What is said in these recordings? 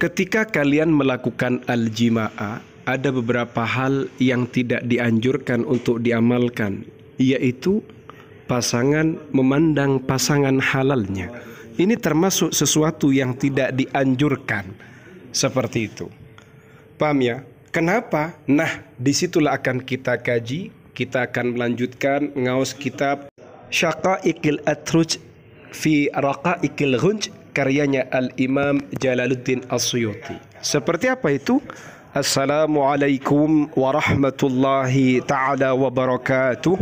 Ketika kalian melakukan al-jima'a, ada beberapa hal yang tidak dianjurkan untuk diamalkan, yaitu pasangan memandang pasangan halalnya. Ini termasuk sesuatu yang tidak dianjurkan. Seperti itu. Paham ya? Kenapa? Nah, disitulah akan kita kaji. Kita akan melanjutkan ngaus kitab ikil Atruj fi ikil Ghunj karyanya Al-Imam Jalaluddin As-Suyuti. Seperti apa itu? Assalamualaikum warahmatullahi taala wabarakatuh.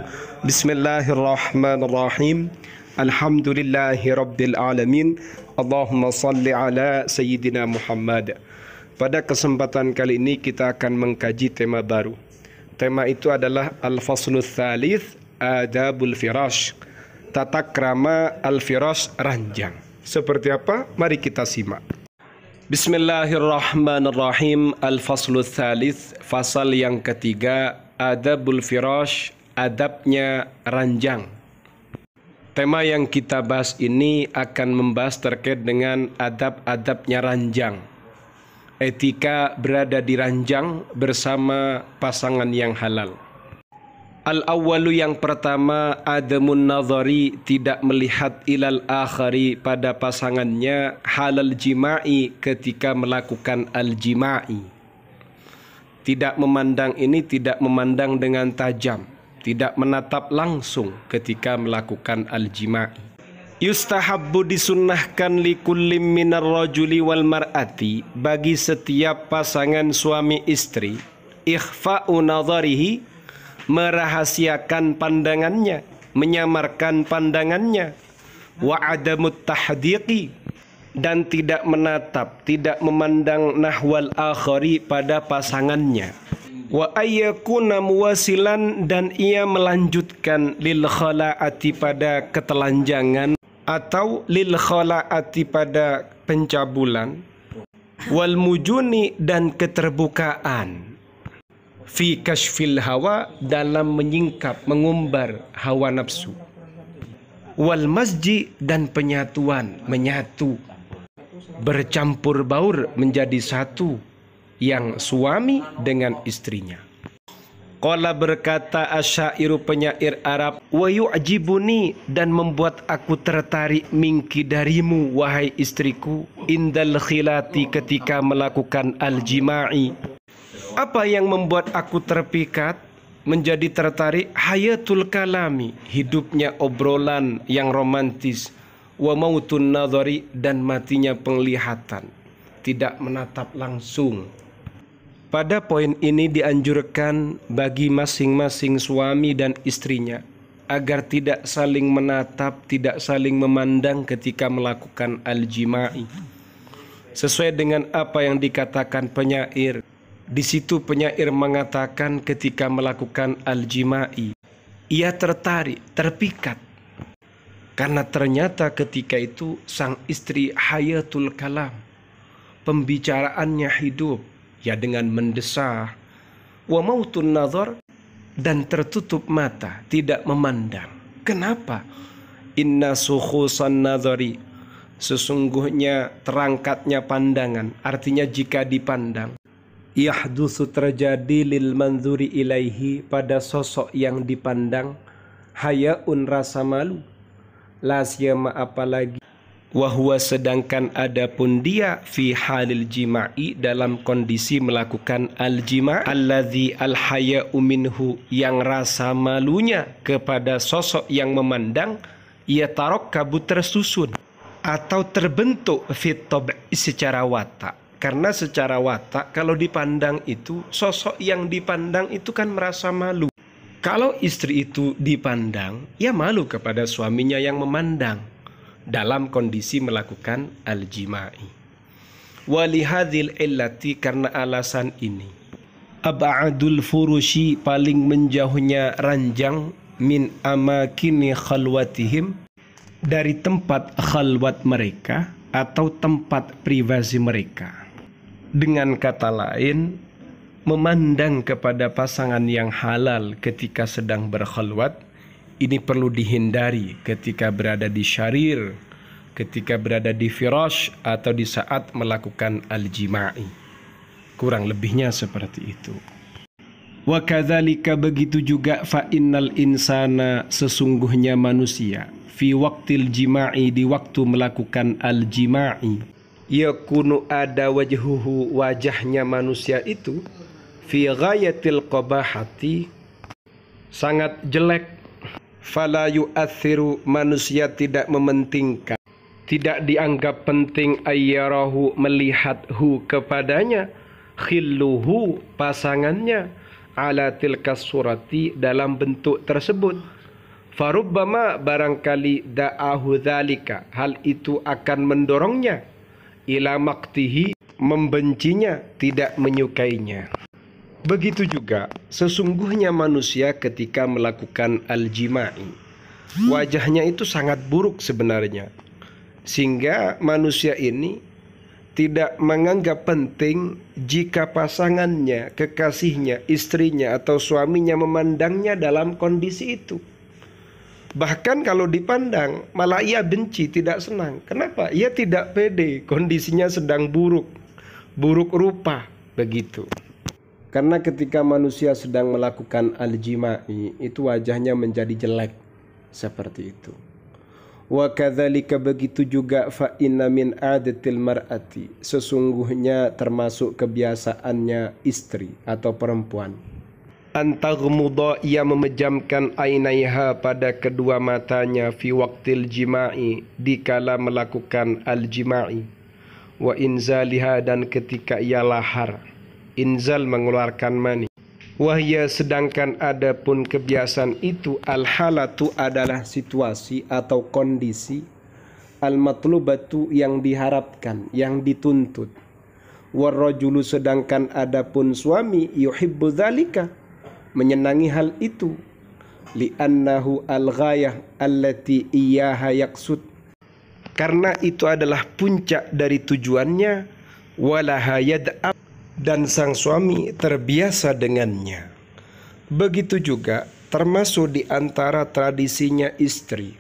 Bismillahirrahmanirrahim. Alhamdulillahi rabbil alamin. Allahumma salli ala sayyidina Muhammad. Pada kesempatan kali ini kita akan mengkaji tema baru. Tema itu adalah Al-Faslul Thalith Adabul Firash Tata Krama Al-Firash Ranjang seperti apa? Mari kita simak. Bismillahirrahmanirrahim. Al-Faslul Thalith, fasal yang ketiga, Adabul Firash, adabnya ranjang. Tema yang kita bahas ini akan membahas terkait dengan adab-adabnya ranjang. Etika berada di ranjang bersama pasangan yang halal. Al-awwalu yang pertama adamun nazari tidak melihat ilal akhari pada pasangannya halal jima'i ketika melakukan al-jima'i. Tidak memandang ini tidak memandang dengan tajam, tidak menatap langsung ketika melakukan al-jima'i. Yustahabbu disunnahkan likullim minar rajuli wal mar'ati bagi setiap pasangan suami istri ikhfa'u nazarihi merahasiakan pandangannya, menyamarkan pandangannya, wa tahdiqi dan tidak menatap, tidak memandang nahwal akhari pada pasangannya. Wa ayyakuna muwasilan dan ia melanjutkan lil khala'ati pada ketelanjangan atau lil khala'ati pada pencabulan wal mujuni dan keterbukaan fi kashfil hawa dalam menyingkap mengumbar hawa nafsu wal masjid dan penyatuan menyatu bercampur baur menjadi satu yang suami dengan istrinya Qala berkata asyairu penyair Arab Wa ajibuni dan membuat aku tertarik mingki darimu wahai istriku Indal khilati ketika melakukan al-jima'i apa yang membuat aku terpikat menjadi tertarik hayatul kalami, hidupnya obrolan yang romantis, wa mautun nadhari dan matinya penglihatan, tidak menatap langsung. Pada poin ini dianjurkan bagi masing-masing suami dan istrinya agar tidak saling menatap, tidak saling memandang ketika melakukan al-jima'i. Sesuai dengan apa yang dikatakan penyair, di situ penyair mengatakan ketika melakukan al-jima'i, ia tertarik, terpikat. Karena ternyata ketika itu sang istri hayatul kalam, pembicaraannya hidup, ya dengan mendesah, wa mautun nazar, dan tertutup mata, tidak memandang. Kenapa? Inna sukhusan nazari, sesungguhnya terangkatnya pandangan, artinya jika dipandang, yahdusu terjadi lil manzuri ilaihi pada sosok yang dipandang hayaun rasa malu lasyama apalagi wahwa sedangkan adapun dia fi halil jima'i dalam kondisi melakukan al jima' di al haya'u minhu yang rasa malunya kepada sosok yang memandang ia tarok kabut tersusun atau terbentuk fitob secara watak karena secara watak kalau dipandang itu sosok yang dipandang itu kan merasa malu. Kalau istri itu dipandang, ia ya malu kepada suaminya yang memandang dalam kondisi melakukan al-jima'i. Walihadil illati karena alasan ini. Aba'adul furushi paling menjauhnya ranjang min amakini khalwatihim dari tempat khalwat mereka atau tempat privasi mereka. Dengan kata lain, memandang kepada pasangan yang halal ketika sedang berkhalwat ini perlu dihindari ketika berada di syarir, ketika berada di firash atau di saat melakukan al-jima'i. Kurang lebihnya seperti itu. Wa kadzalika begitu juga fa innal insana sesungguhnya manusia fi waqtil jima'i di waktu melakukan al-jima'i yakunu ada wajhuhu wajahnya manusia itu fi ghayatil qabahati sangat jelek fala yu'athiru manusia tidak mementingkan tidak dianggap penting ayyarahu melihathu kepadanya khilluhu pasangannya ala tilkas surati dalam bentuk tersebut farubbama barangkali da'ahu dhalika hal itu akan mendorongnya ila maktihi membencinya tidak menyukainya begitu juga sesungguhnya manusia ketika melakukan aljima'i, wajahnya itu sangat buruk sebenarnya sehingga manusia ini tidak menganggap penting jika pasangannya, kekasihnya, istrinya atau suaminya memandangnya dalam kondisi itu. Bahkan kalau dipandang, malah ia benci, tidak senang. Kenapa? Ia tidak pede, kondisinya sedang buruk, buruk rupa, begitu. Karena ketika manusia sedang melakukan al-jima'i, itu wajahnya menjadi jelek, seperti itu. Wa kadzalika begitu juga fa inna min adatil mar'ati, sesungguhnya termasuk kebiasaannya istri atau perempuan antaghmudha ia memejamkan ainaiha pada kedua matanya fi waqtil jima'i dikala melakukan al jima'i wa inzaliha dan ketika ia lahar inzal mengeluarkan mani wahya sedangkan adapun kebiasaan itu al halatu adalah situasi atau kondisi al matlubatu yang diharapkan yang dituntut warrajulu sedangkan adapun suami yuhibbu dzalika menyenangi hal itu li'annahu al-ghayah allati iyyaha yaqsud karena itu adalah puncak dari tujuannya walaha hayad dan sang suami terbiasa dengannya begitu juga termasuk di antara tradisinya istri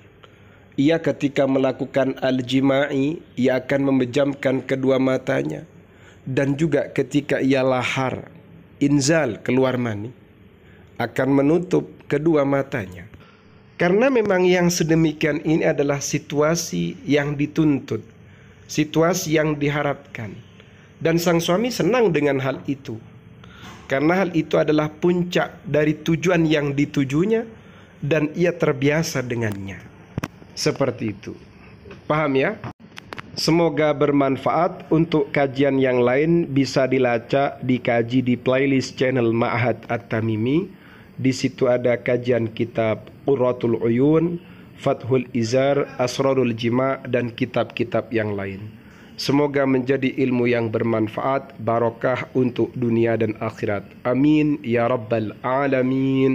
ia ketika melakukan al-jima'i ia akan memejamkan kedua matanya dan juga ketika ia lahar inzal keluar mani akan menutup kedua matanya. Karena memang yang sedemikian ini adalah situasi yang dituntut, situasi yang diharapkan. Dan sang suami senang dengan hal itu. Karena hal itu adalah puncak dari tujuan yang ditujunya dan ia terbiasa dengannya. Seperti itu. Paham ya? Semoga bermanfaat untuk kajian yang lain bisa dilacak dikaji di playlist channel Ma'ahad At-Tamimi. di situ ada kajian kitab Qurratul Uyun, Fathul Izar, Asrarul Jima dan kitab-kitab yang lain. Semoga menjadi ilmu yang bermanfaat, barokah untuk dunia dan akhirat. Amin ya rabbal alamin.